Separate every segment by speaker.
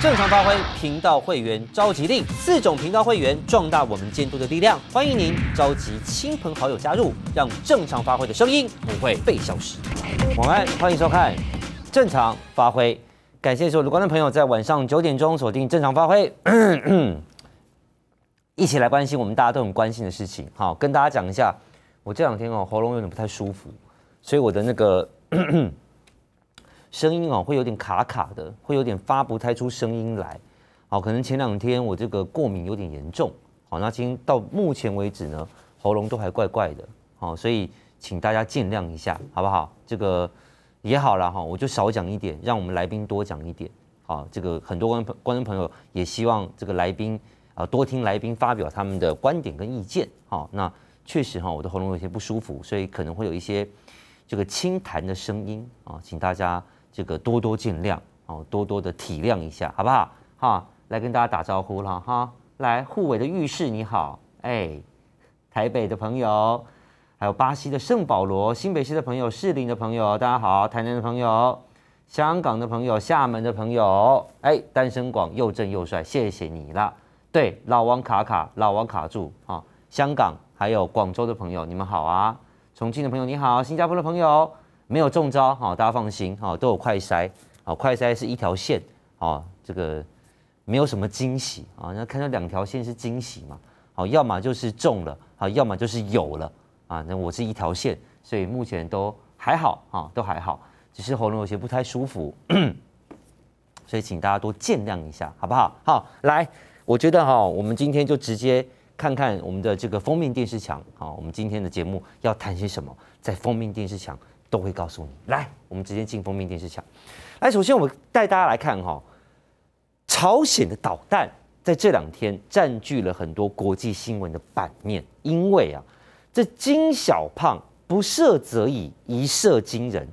Speaker 1: 正常发挥，频道会员召集令，四种频道会员壮大我们监督的力量。欢迎您召集亲朋好友加入，让正常发挥的声音不会被消失。晚安，欢迎收看《正常发挥》，感谢所有的观众朋友在晚上九点钟锁定《正常发挥》，一起来关心我们大家都很关心的事情。好，跟大家讲一下，我这两天哦喉咙有点不太舒服，所以我的那个。声音哦会有点卡卡的，会有点发不太出声音来，哦，可能前两天我这个过敏有点严重，哦，那今天到目前为止呢，喉咙都还怪怪的，哦，所以请大家见谅一下，好不好？这个也好了哈，我就少讲一点，让我们来宾多讲一点，好，这个很多观众观众朋友也希望这个来宾啊多听来宾发表他们的观点跟意见，好，那确实哈我的喉咙有些不舒服，所以可能会有一些这个清谈的声音啊，请大家。这个多多见谅哦，多多的体谅一下，好不好？哈，来跟大家打招呼了哈，来，护卫的浴室你好，哎，台北的朋友，还有巴西的圣保罗，新北市的朋友，士林的朋友，大家好，台南的朋友，香港的朋友，厦门的朋友，哎，单身广又正又帅，谢谢你了。对，老王卡卡，老王卡住啊，香港还有广州的朋友，你们好啊，重庆的朋友你好，新加坡的朋友。没有中招好，大家放心哈，都有快筛，好快筛是一条线，啊，这个没有什么惊喜啊，那看到两条线是惊喜嘛，好，要么就是中了，好，要么就是有了啊，那我是一条线，所以目前都还好啊，都还好，只是喉咙有些不太舒服，所以请大家多见谅一下，好不好？好，来，我觉得哈，我们今天就直接看看我们的这个封面电视墙啊，我们今天的节目要谈些什么，在封面电视墙。都会告诉你，来，我们直接进封面电视墙。来，首先我带大家来看哈，朝鲜的导弹在这两天占据了很多国际新闻的版面，因为啊，这金小胖不射则已，一射惊人。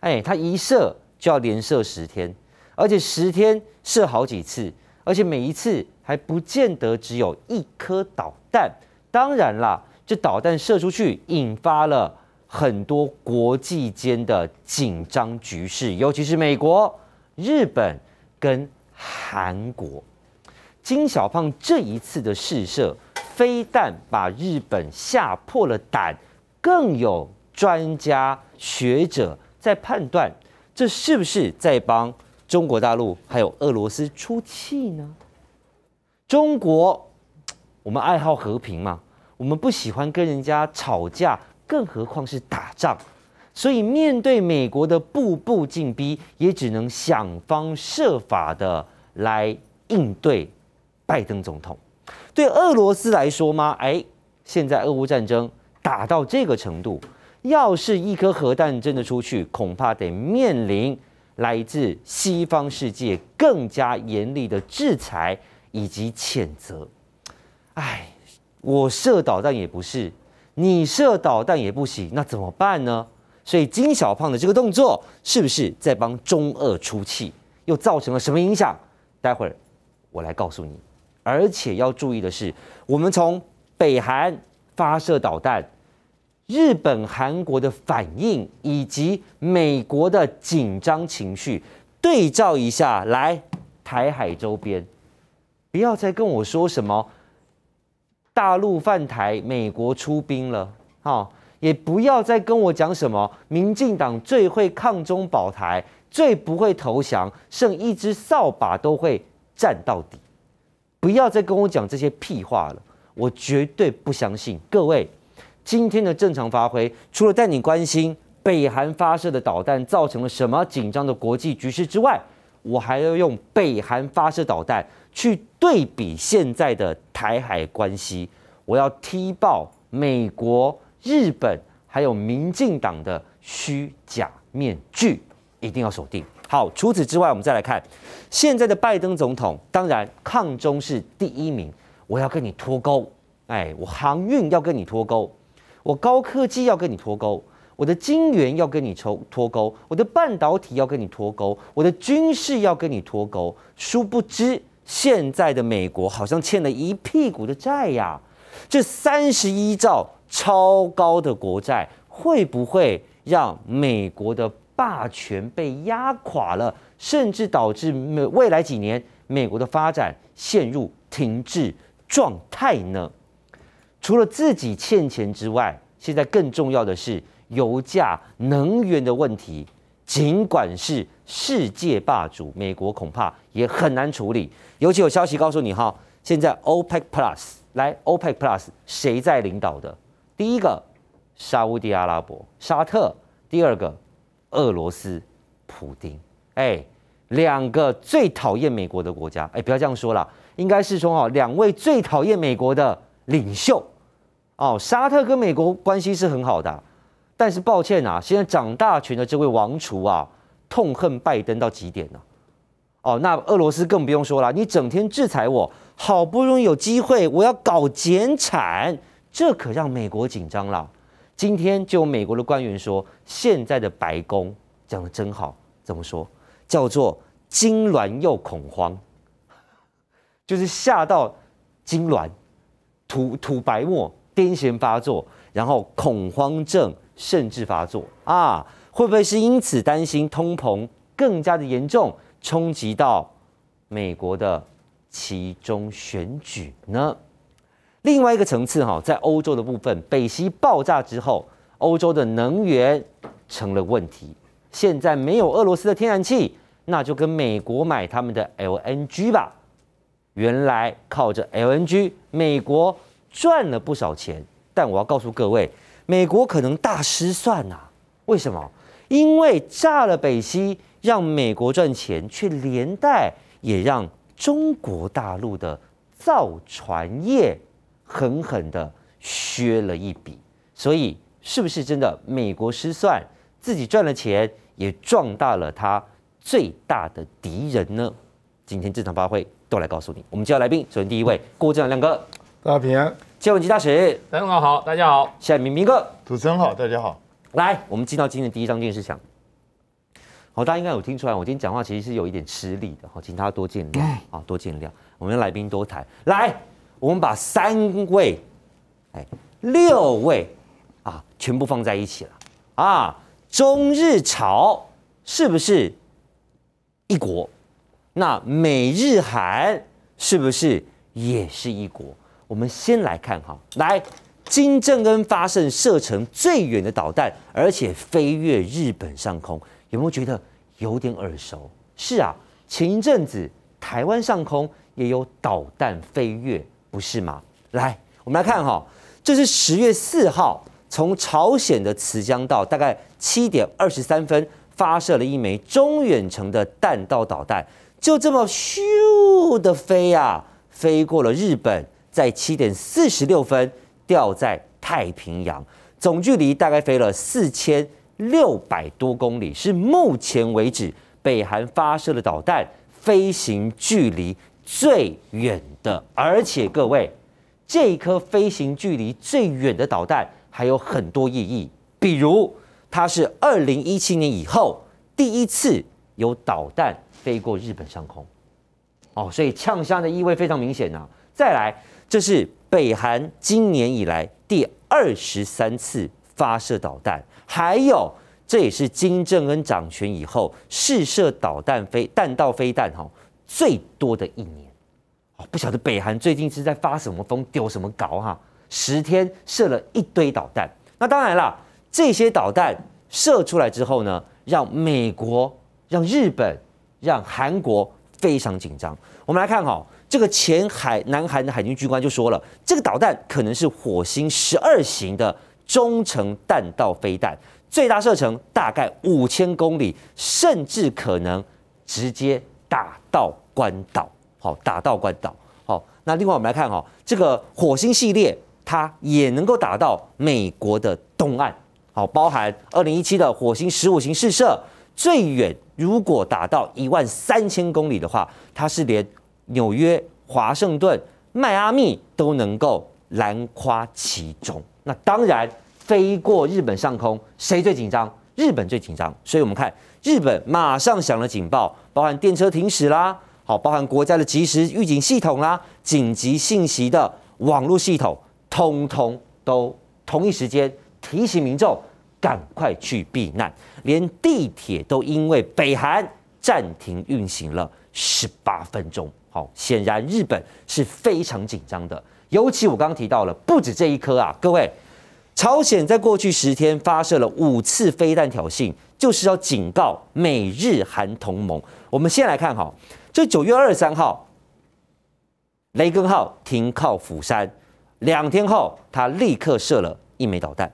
Speaker 1: 哎，他一射就要连射十天，而且十天射好几次，而且每一次还不见得只有一颗导弹。当然啦，这导弹射出去，引发了。很多国际间的紧张局势，尤其是美国、日本跟韩国，金小胖这一次的试射，非但把日本吓破了胆，更有专家学者在判断，这是不是在帮中国大陆还有俄罗斯出气呢？中国，我们爱好和平嘛，我们不喜欢跟人家吵架。更何况是打仗，所以面对美国的步步进逼，也只能想方设法的来应对拜登总统。对俄罗斯来说吗？哎，现在俄乌战争打到这个程度，要是一颗核弹真的出去，恐怕得面临来自西方世界更加严厉的制裁以及谴责。哎，我射导弹也不是。你射导弹也不行，那怎么办呢？所以金小胖的这个动作是不是在帮中二出气？又造成了什么影响？待会儿我来告诉你。而且要注意的是，我们从北韩发射导弹，日本、韩国的反应，以及美国的紧张情绪，对照一下来台海周边。不要再跟我说什么。大陆犯台，美国出兵了，哈，也不要再跟我讲什么民进党最会抗中保台，最不会投降，剩一支扫把都会战到底。不要再跟我讲这些屁话了，我绝对不相信。各位，今天的正常发挥，除了带你关心北韩发射的导弹造成了什么紧张的国际局势之外，我还要用北韩发射导弹。去对比现在的台海关系，我要踢爆美国、日本还有民进党的虚假面具，一定要锁定好。除此之外，我们再来看现在的拜登总统，当然抗中是第一名，我要跟你脱钩。哎，我航运要跟你脱钩，我高科技要跟你脱钩，我的金元要跟你抽脱钩，我的半导体要跟你脱钩，我的军事要跟你脱钩。殊不知。现在的美国好像欠了一屁股的债呀，这三十一兆超高的国债会不会让美国的霸权被压垮了，甚至导致美未来几年美国的发展陷入停滞状态呢？除了自己欠钱之外，现在更重要的是油价、能源的问题。尽管是世界霸主，美国恐怕也很难处理。尤其有消息告诉你哈，现在 OPEC Plus 来 OPEC Plus 谁在领导的？第一个，沙地阿拉伯，沙特；第二个，俄罗斯，普丁。哎，两个最讨厌美国的国家。哎，不要这样说了，应该是说哈，两位最讨厌美国的领袖。哦，沙特跟美国关系是很好的。但是抱歉啊，现在掌大权的这位王储啊，痛恨拜登到极点呢。哦，那俄罗斯更不用说了，你整天制裁我，好不容易有机会，我要搞减产，这可让美国紧张了。今天就有美国的官员说，现在的白宫讲的真好，怎么说？叫做痉挛又恐慌，就是吓到痉挛、吐吐白沫、癫痫发作，然后恐慌症。甚至发作啊，会不会是因此担心通膨更加的严重，冲击到美国的其中选举呢？另外一个层次哈，在欧洲的部分，北溪爆炸之后，欧洲的能源成了问题。现在没有俄罗斯的天然气，那就跟美国买他们的 LNG 吧。原来靠着 LNG，美国赚了不少钱。但我要告诉各位。美国可能大失算呐？为什么？因为炸了北溪，让美国赚钱，却连带也让中国大陆的造船业狠狠的削了一笔。所以，是不是真的美国失算，自己赚了钱，也壮大了他最大的敌人呢？今天这场发挥会，都来告诉你。我们接下来来宾，首先第一位，郭正亮哥，大家平安。谢文吉大使，大家好，大家好；谢明明哥，主持人好，大家好。来，我们进到今天第一张电视墙。好，大家应该有听出来，我今天讲话其实是有一点吃力的。好，请大家多见谅，啊，多见谅。我们的来宾多台，来，我们把三位，哎，六位啊，全部放在一起了。啊，中日朝是不是一国？那美日韩是不是也是一国？我们先来看哈，来，金正恩发射射程最远的导弹，而且飞越日本上空，有没有觉得有点耳熟？是啊，前一阵子台湾上空也有导弹飞越，不是吗？来，我们来看哈，这是十月四号从朝鲜的慈江道，大概七点二十三分发射了一枚中远程的弹道导弹，就这么咻的飞啊，飞过了日本。在七点四十六分掉在太平洋，总距离大概飞了四千六百多公里，是目前为止北韩发射的导弹飞行距离最远的。而且各位，这颗飞行距离最远的导弹还有很多意义，比如它是二零一七年以后第一次有导弹飞过日本上空，哦，所以呛香的意味非常明显呐。再来。这是北韩今年以来第二十三次发射导弹，还有，这也是金正恩掌权以后试射导弹飞弹道飞弹哈最多的一年，哦，不晓得北韩最近是在发什么疯，丢什么搞哈，十天射了一堆导弹。那当然了，这些导弹射出来之后呢，让美国、让日本、让韩国非常紧张。我们来看哈。这个前海南韩的海军军官就说了，这个导弹可能是火星十二型的中程弹道飞弹，最大射程大概五千公里，甚至可能直接打到关岛。好，打到关岛。好，那另外我们来看哈，这个火星系列它也能够打到美国的东岸。好，包含二零一七的火星十五型试射，最远如果打到一万三千公里的话，它是连。纽约、华盛顿、迈阿密都能够揽夸其中。那当然，飞过日本上空，谁最紧张？日本最紧张。所以，我们看日本马上响了警报，包含电车停驶啦，好，包含国家的即时预警系统啦，紧急信息的网络系统，通通都同一时间提醒民众赶快去避难。连地铁都因为北韩暂停运行了十八分钟。显然，日本是非常紧张的。尤其我刚刚提到了，不止这一颗啊，各位，朝鲜在过去十天发射了五次飞弹挑衅，就是要警告美日韩同盟。我们先来看哈，这九月二十三号，雷根号停靠釜山，两天后他立刻射了一枚导弹。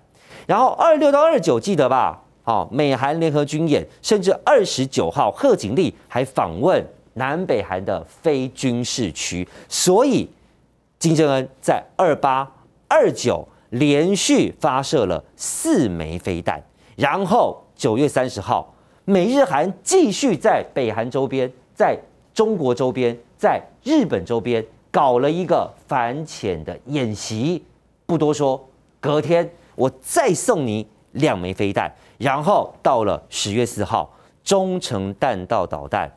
Speaker 1: 然后二六到二九记得吧？好，美韩联合军演，甚至二十九号，贺锦丽还访问。南北韩的非军事区，所以金正恩在二八二九连续发射了四枚飞弹，然后九月三十号，美日韩继续在北韩周边、在中国周边、在日本周边搞了一个反潜的演习。不多说，隔天我再送你两枚飞弹，然后到了十月四号，中程弹道导弹。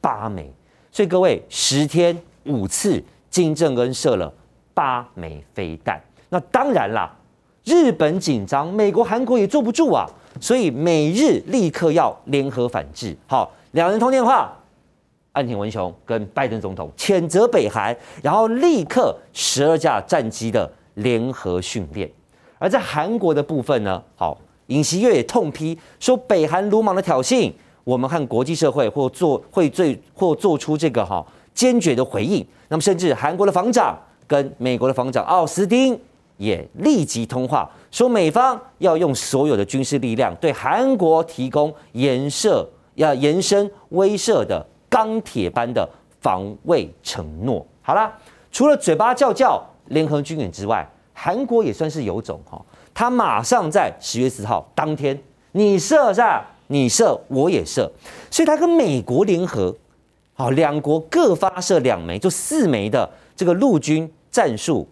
Speaker 1: 八枚，所以各位，十天五次，金正恩射了八枚飞弹。那当然啦，日本紧张，美国、韩国也坐不住啊，所以美日立刻要联合反制。好，两人通电话，岸田文雄跟拜登总统谴责北韩，然后立刻十二架战机的联合训练。而在韩国的部分呢，好，尹锡悦也痛批说北韩鲁莽的挑衅。我们和国际社会或做会最或做出这个哈坚决的回应。那么，甚至韩国的防长跟美国的防长奥斯汀也立即通话，说美方要用所有的军事力量对韩国提供延射、要延伸威慑的钢铁般的防卫承诺。好啦，除了嘴巴叫叫联合军演之外，韩国也算是有种哈，他马上在十月十号当天，你射下。你射我也射，所以他跟美国联合，好，两国各发射两枚，就四枚的这个陆军战术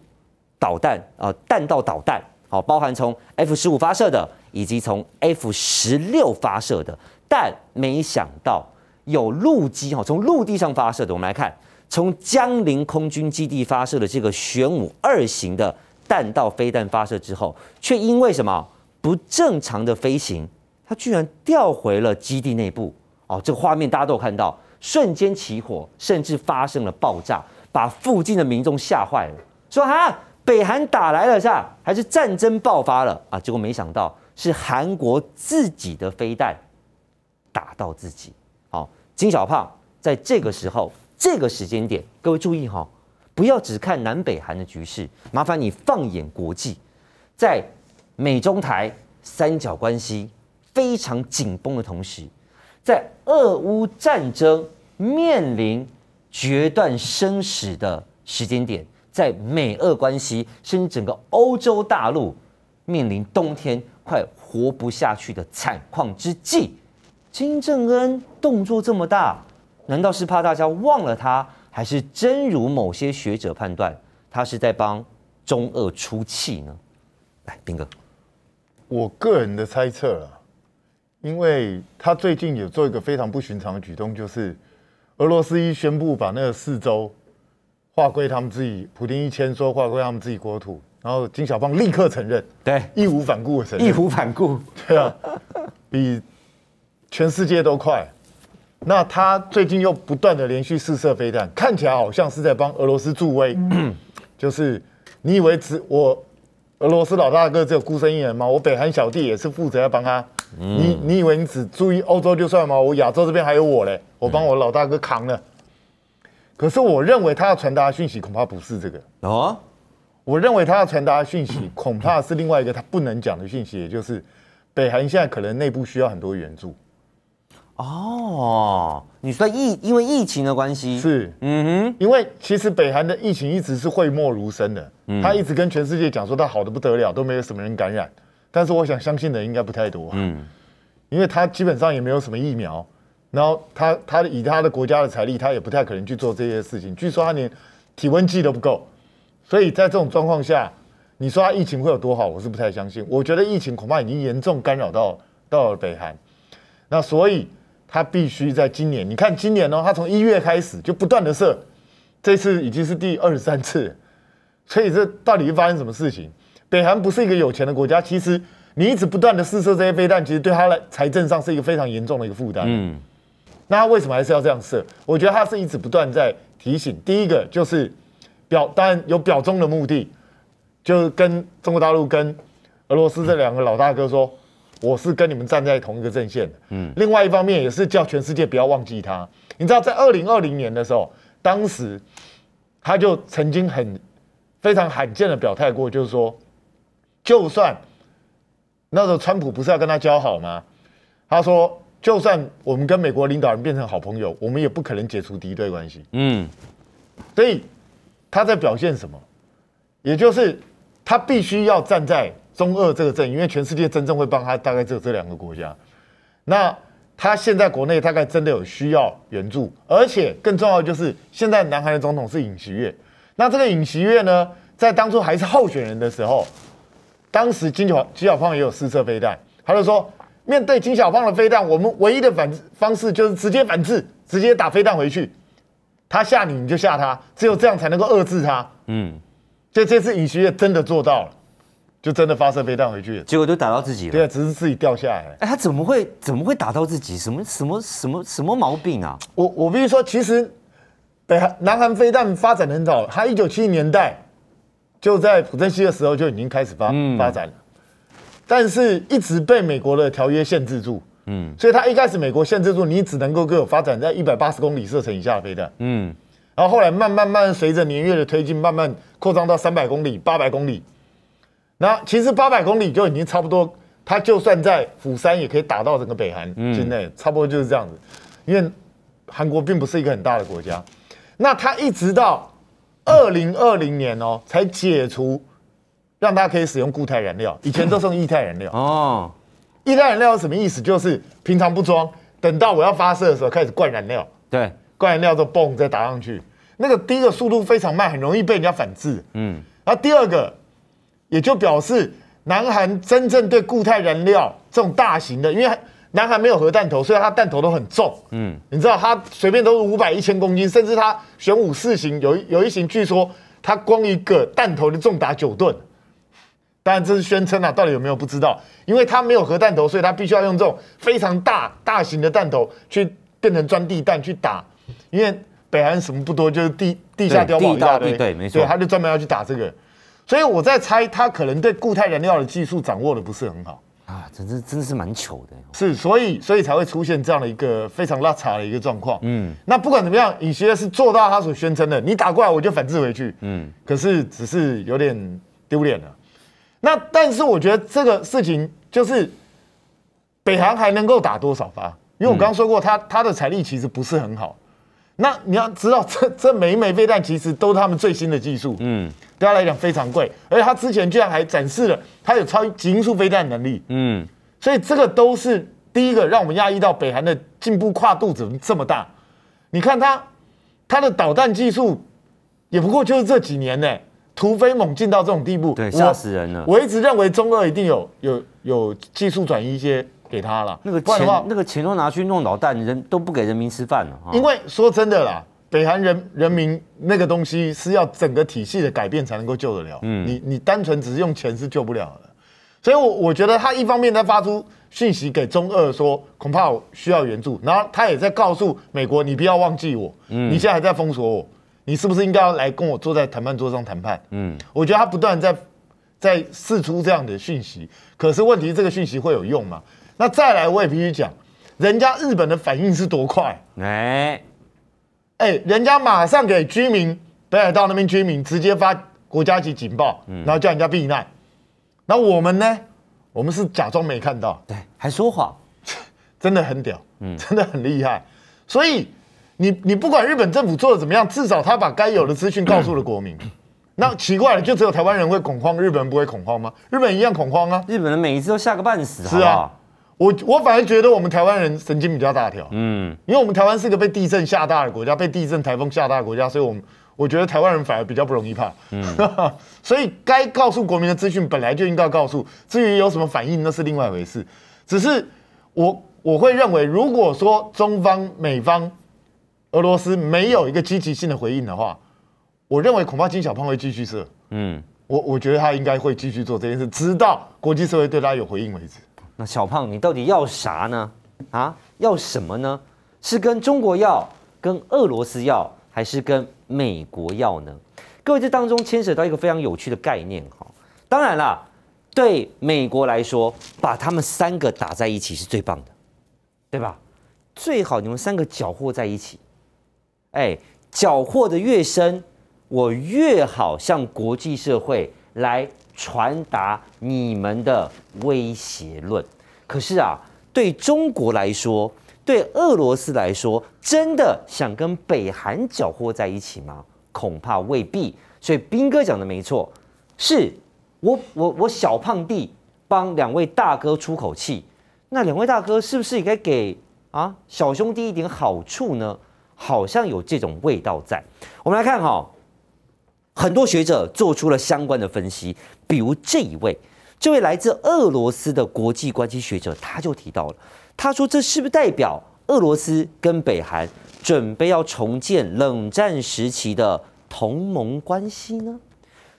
Speaker 1: 导弹啊，弹道导弹，好，包含从 F 十五发射的，以及从 F 十六发射的，但没想到有陆基哈，从陆地上发射的，我们来看，从江陵空军基地发射的这个玄武二型的弹道飞弹发射之后，却因为什么不正常的飞行。他居然调回了基地内部哦，这个画面大家都有看到，瞬间起火，甚至发生了爆炸，把附近的民众吓坏了，说：“哈，北韩打来了是吧？还是战争爆发了啊？”结果没想到是韩国自己的飞弹打到自己。好，金小胖在这个时候、这个时间点，各位注意哈，不要只看南北韩的局势，麻烦你放眼国际，在美中台三角关系。非常紧绷的同时，在俄乌战争面临决断生死的时间点，在美俄关系甚至整个欧洲大陆面临冬天快活不下去的惨况之际，金正恩动作这么大，难道是怕大家忘了他，还是真如某些学者判断，他是在帮中俄出气呢？
Speaker 2: 来，兵哥，我个人的猜测了。因为他最近有做一个非常不寻常的举动，就是俄罗斯一宣布把那个四周划归他们自己，普京一签说划归他们自己国土，然后金小胖立刻承认，对，义无反顾的承认，义无反顾，对啊，比全世界都快。那他最近又不断的连续试射飞弹，看起来好像是在帮俄罗斯助威。就是你以为只我俄罗斯老大哥只有孤身一人吗？我北韩小弟也是负责要帮他。你你以为你只注意欧洲就算吗？我亚洲这边还有我嘞，我帮我老大哥扛呢。可是我认为他要传达讯息，恐怕不是这个哦。我认为他要传达讯息，恐怕是另外一个他不能讲的讯息，也就是北韩现在可能内部需要很多援助。哦，你说疫因为疫情的关系是，嗯哼，因为其实北韩的疫情一直是讳莫如深的，他一直跟全世界讲说他好的不得了，都没有什么人感染。但是我想相信的应该不太多，嗯，因为他基本上也没有什么疫苗，然后他他以他的国家的财力，他也不太可能去做这些事情。据说他连体温计都不够，所以在这种状况下，你说他疫情会有多好，我是不太相信。我觉得疫情恐怕已经严重干扰到到了北韩，那所以他必须在今年，你看今年哦，他从一月开始就不断的设，这次已经是第二三次，所以这到底会发生什么事情？北韩不是一个有钱的国家，其实你一直不断的试射这些飞弹，其实对他来财政上是一个非常严重的一个负担。嗯，那他为什么还是要这样射？我觉得他是一直不断在提醒。第一个就是表，当然有表中的目的，就跟中国大陆跟俄罗斯这两个老大哥说，我是跟你们站在同一个阵线的。嗯，另外一方面也是叫全世界不要忘记他。你知道，在二零二零年的时候，当时他就曾经很非常罕见的表态过，就是说。就算那时候川普不是要跟他交好吗？他说，就算我们跟美国领导人变成好朋友，我们也不可能解除敌对关系。嗯，所以他在表现什么？也就是他必须要站在中、俄这个阵营，因为全世界真正会帮他，大概只有这两个国家。那他现在国内大概真的有需要援助，而且更重要的就是，现在南韩的总统是尹锡月。那这个尹锡月呢，在当初还是候选人的时候。当时金小金小胖也有试射飞弹，他就说，面对金小胖的飞弹，我们唯一的反制方式就是直接反制，直接打飞弹回去。他吓你，你就吓他，只有这样才能够遏制他。嗯，所以这次尹锡月真的做到了，就真的发射飞弹回去，结果都打到自己了。对啊，只是自己掉下来。哎，他怎么会怎么会打到自己？什么什么什么什么毛病啊？我我必须说，其实北韩南韩飞弹发展的很早，他一九七零年代。就在普正西的时候就已经开始发发展了，但是一直被美国的条约限制住。嗯，所以它一开始美国限制住，你只能够我发展在一百八十公里射程以下的飞弹。嗯，然后后来慢慢慢随着年月的推进，慢慢扩张到三百公里、八百公里。那其实八百公里就已经差不多，它就算在釜山也可以打到整个北韩境内，差不多就是这样子。因为韩国并不是一个很大的国家，那它一直到。二零二零年哦，才解除，让大家可以使用固态燃料。以前都用液态燃料哦。液态燃料是什么意思？就是平常不装，等到我要发射的时候开始灌燃料。对，灌燃料之后，嘣，再打上去。那个第一个速度非常慢，很容易被人家反制。嗯，那第二个，也就表示，南韩真正对固态燃料这种大型的，因为。南韩没有核弹头，所以它弹头都很重。嗯，你知道它随便都是五百、一千公斤，甚至它玄武四型有一有一型，据说它光一个弹头就重达九吨。当然这是宣称啊，到底有没有不知道，因为它没有核弹头，所以它必须要用这种非常大大型的弹头去变成钻地弹去打，因为北韩什么不多，就是地地下碉堡一大堆，对，没错，他就专门要去打这个。所以我在猜，他可能对固态燃料的技术掌握的不是很好。啊，真真真的是蛮糗的，是，所以所以才会出现这样的一个非常拉碴的一个状况。嗯，那不管怎么样，以锡悦是做到他所宣称的，你打过来我就反制回去。嗯，可是只是有点丢脸了。那但是我觉得这个事情就是，北韩还能够打多少发？因为我刚刚说过，他他的财力其实不是很好。那你要知道，这这每一枚飞弹其实都是他们最新的技术，嗯，对他来讲非常贵，而且他之前居然还展示了他有超音速飞弹能力，嗯，所以这个都是第一个让我们压抑到北韩的进步跨度怎么这么大？你看他他的导弹技术也不过就是这几年呢，突飞猛进到这种地步，对，吓死人了。我一直认为中俄一定有有有技术转移一些。给他了那个钱，那个钱都拿去弄导弹，人都不给人民吃饭了。因为说真的啦，北韩人人民那个东西是要整个体系的改变才能够救得了。嗯，你你单纯只是用钱是救不了的。所以，我我觉得他一方面在发出讯息给中二说，恐怕需要援助，然后他也在告诉美国，你不要忘记我，嗯，你现在还在封锁我，你是不是应该来跟我坐在谈判桌上谈判？嗯，我觉得他不断在在试出这样的讯息，可是问题，这个讯息会有用吗？那再来，我也必须讲，人家日本的反应是多快？哎，哎，人家马上给居民北海道那边居民直接发国家级警报，然后叫人家避难。那我们呢？我们是假装没看到，对，还说谎，真的很屌，嗯，真的很厉害。所以，你你不管日本政府做的怎么样，至少他把该有的资讯告诉了国民。那奇怪了，就只有台湾人会恐慌，日本人不会恐慌吗？日本人一样恐慌啊！日本人每一次都吓个半死，是啊。我我反而觉得我们台湾人神经比较大条，嗯，因为我们台湾是一个被地震吓大的国家，被地震、台风吓大的国家，所以，我们我觉得台湾人反而比较不容易怕，嗯，所以该告诉国民的资讯本来就应该告诉，至于有什么反应那是另外一回事。只是我我会认为，如果说中方、美方、俄罗斯没有一个积极性的回应的话，我认为恐怕金小胖会继续射，嗯，我我觉得他应该会继续做这件事，直到国际社会对他有回应为止。那小胖，你到底要啥呢？啊，
Speaker 1: 要什么呢？是跟中国要，跟俄罗斯要，还是跟美国要呢？各位，这当中牵扯到一个非常有趣的概念哈。当然啦，对美国来说，把他们三个打在一起是最棒的，对吧？最好你们三个搅和在一起，哎，搅和的越深，我越好向国际社会来。传达你们的威胁论，可是啊，对中国来说，对俄罗斯来说，真的想跟北韩搅和在一起吗？恐怕未必。所以兵哥讲的没错，是我我我小胖弟帮两位大哥出口气，那两位大哥是不是也该给啊小兄弟一点好处呢？好像有这种味道在。我们来看哈。很多学者做出了相关的分析，比如这一位，这位来自俄罗斯的国际关系学者，他就提到了，他说：“这是不是代表俄罗斯跟北韩准备要重建冷战时期的同盟关系呢？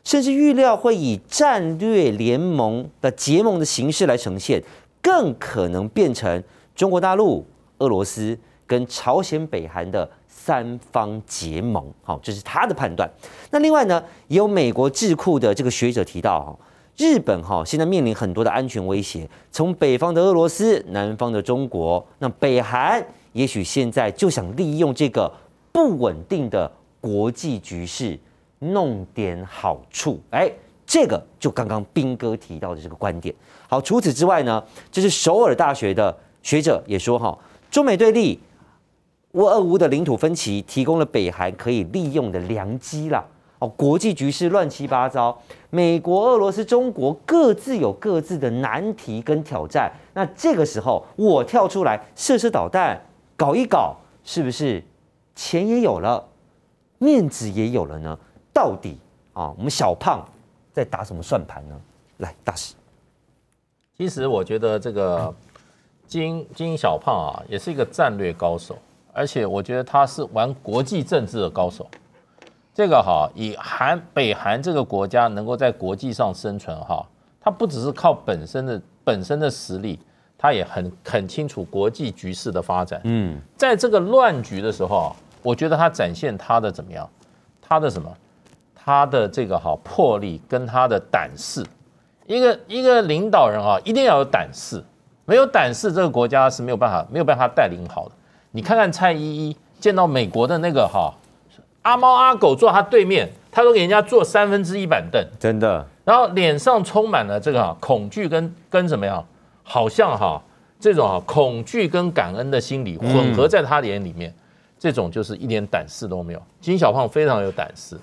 Speaker 1: 甚至预料会以战略联盟的结盟的形式来呈现，更可能变成中国大陆、俄罗斯跟朝鲜北韩的。”三方结盟，好，这是他的判断。那另外呢，也有美国智库的这个学者提到，哈，日本哈现在面临很多的安全威胁，从北方的俄罗斯，南方的中国，那北韩也许现在就想利用这个不稳定的国际局势弄点好处。哎，这个就刚刚兵哥提到的这个观点。好，除此之外呢，这是首尔大学的学者也说，哈，中美对立。俄俄乌的领土分歧提供了北韩可以利用的良机啦！哦，国际局势乱七八糟，美国、俄罗斯、中国各自有各自的难题跟挑战。那这个时候我跳出来射射导弹搞一搞，是不是？钱也有了，面子也有了呢？到底啊，我们小胖在打什么算盘呢？来，大师，
Speaker 3: 其实我觉得这个金金小胖啊，也是一个战略高手。而且我觉得他是玩国际政治的高手，这个哈以韩北韩这个国家能够在国际上生存哈，他不只是靠本身的本身的实力，他也很很清楚国际局势的发展。嗯，在这个乱局的时候，我觉得他展现他的怎么样，他的什么，他的这个哈魄力跟他的胆识。一个一个领导人啊，一定要有胆识，没有胆识，这个国家是没有办法没有办法带领好的。你看看蔡依依见到美国的那个哈阿猫阿狗坐他对面，他都给人家坐三分之一板凳，真的。然后脸上充满了这个恐惧跟跟什么呀？好像哈这种啊恐惧跟感恩的心理混合在他脸里面，这种就是一点胆识都没有。金小胖非常有胆识，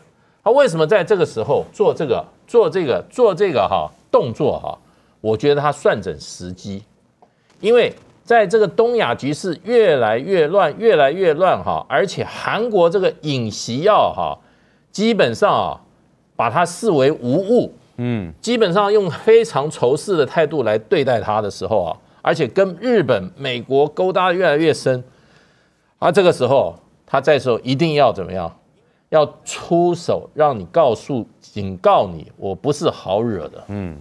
Speaker 3: 他为什么在这个时候做这个做这个做这个哈动作哈？我觉得他算准时机，因为。在这个东亚局势越来越乱，越来越乱哈，而且韩国这个尹锡要哈，基本上啊，把它视为无物，嗯，基本上用非常仇视的态度来对待他的时候啊，而且跟日本、美国勾搭越来越深，而这个时候他在时候一定要怎么样，要出手让你告诉、警告你，我不是好惹的，嗯。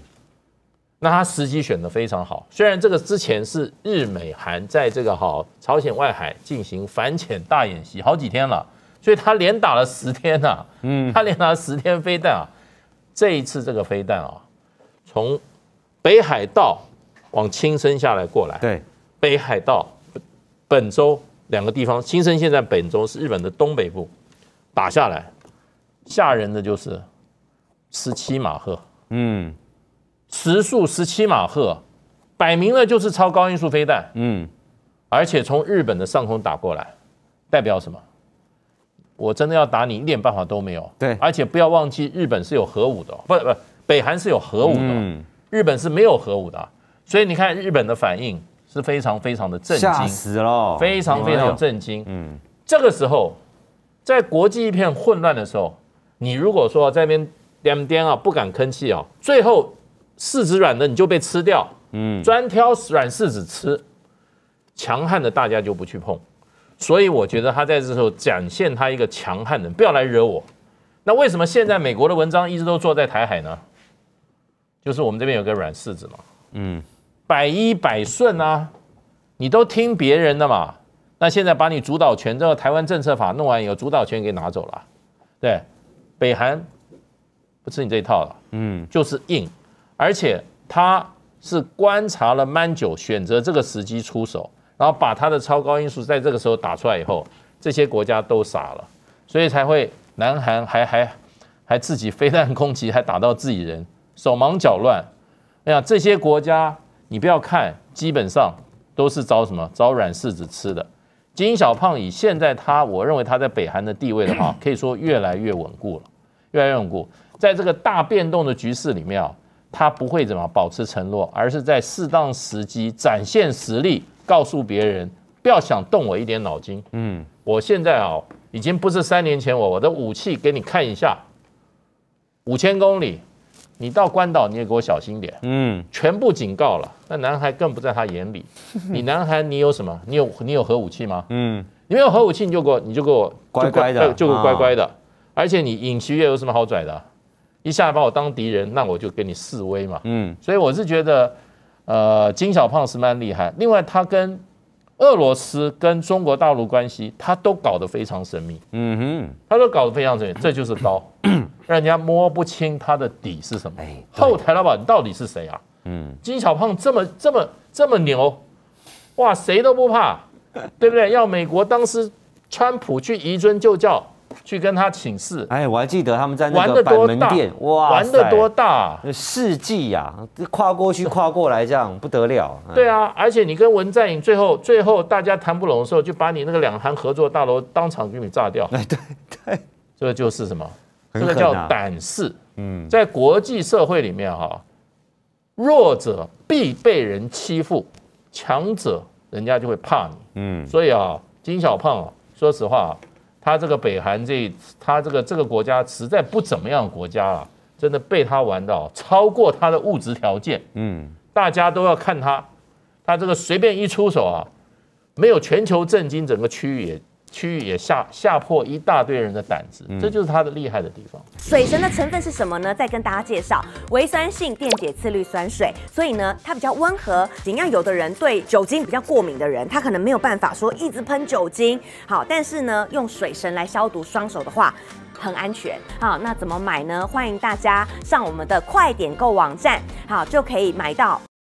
Speaker 3: 那他时机选的非常好，虽然这个之前是日美韩在这个好朝鲜外海进行反潜大演习好几天了，所以他连打了十天呐，嗯，他连打了十天飞弹啊，这一次这个飞弹啊，从北海道往青森下来过来，对，北海道、本州两个地方，青森现在本州是日本的东北部打下来，吓人的就是十七马赫，嗯。时速十七马赫，摆明了就是超高音速飞弹。嗯，而且从日本的上空打过来，代表什么？我真的要打你，一点办法都没有。对，而且不要忘记，日本是有核武的，不不，北韩是有核武的，日本是没有核武的。所以你看，日本的反应是非常非常的震惊，死了，非常非常震惊。嗯，这个时候，在国际一片混乱的时候，你如果说那边颠颠啊，不敢吭气啊，最后。柿子软的你就被吃掉，嗯，专挑软柿子吃，强悍的大家就不去碰，所以我觉得他在这时候展现他一个强悍的，不要来惹我。那为什么现在美国的文章一直都坐在台海呢？就是我们这边有个软柿子嘛，嗯，百依百顺啊，你都听别人的嘛。那现在把你主导权这个台湾政策法弄完以后，主导权给拿走了，对，北韩不吃你这一套了，嗯，就是硬。而且他是观察了蛮久，选择这个时机出手，然后把他的超高因素在这个时候打出来以后，这些国家都傻了，所以才会南韩还还还自己飞弹攻击，还打到自己人，手忙脚乱。哎呀，这些国家你不要看，基本上都是招什么招软柿子吃的。金小胖以现在他，我认为他在北韩的地位的话，可以说越来越稳固了，越来越稳固。在这个大变动的局势里面啊。他不会怎么保持承诺，而是在适当时机展现实力，告诉别人不要想动我一点脑筋。嗯，我现在啊，已经不是三年前我我的武器给你看一下，五千公里，你到关岛你也给我小心点。嗯，全部警告了。那男孩更不在他眼里。你男孩你有什么？你有你有核武器吗？嗯，你没有核武器你就给我你就给我乖乖的就乖乖的。而且你尹锡悦有什么好拽的？一下把我当敌人，那我就给你示威嘛。嗯，所以我是觉得，呃，金小胖是蛮厉害。另外，他跟俄罗斯、跟中国大陆关系，他都搞得非常神秘。嗯哼，他都搞得非常神秘，这就是刀，让人家摸不清他的底是什么。哎，后台老板到底是谁啊？嗯，金小胖这么这么这么牛，哇，谁都不怕，对不对？要美国当时川普去移尊，就叫。去跟他请
Speaker 1: 示。哎，我还记得他们在那个门店，哇，玩的多大，世纪呀，跨过去跨过来这样不得了。对
Speaker 3: 啊，而且你跟文在寅最后最后大家谈不拢的时候，就把你那个两韩合作大楼当场给你炸掉。哎，对
Speaker 1: 对，这个就
Speaker 3: 是什么？这个叫胆识。嗯，在国际社会里面哈，弱者必被人欺负，强者人家就会怕你。嗯，所以啊，金小胖，说实话啊。他这个北韩这，他这个这个国家实在不怎么样国家啊，真的被他玩到超过他的物质条件，嗯，大家都要看他，他这个随便一出手啊，没有全球震惊整个区域。区域也吓吓破一大堆人的胆子，这就是它的厉害的地方。
Speaker 1: 水神的成分是什么呢？再跟大家介绍，微酸性电解次氯酸水，所以呢，它比较温和。怎样？有的人对酒精比较过敏的人，他可能没有办法说一直喷酒精。好，但是呢，用水神来消毒双手的话，很
Speaker 2: 安全。好，那怎么买呢？欢迎大家上我们的快点购网站，好就可以买到。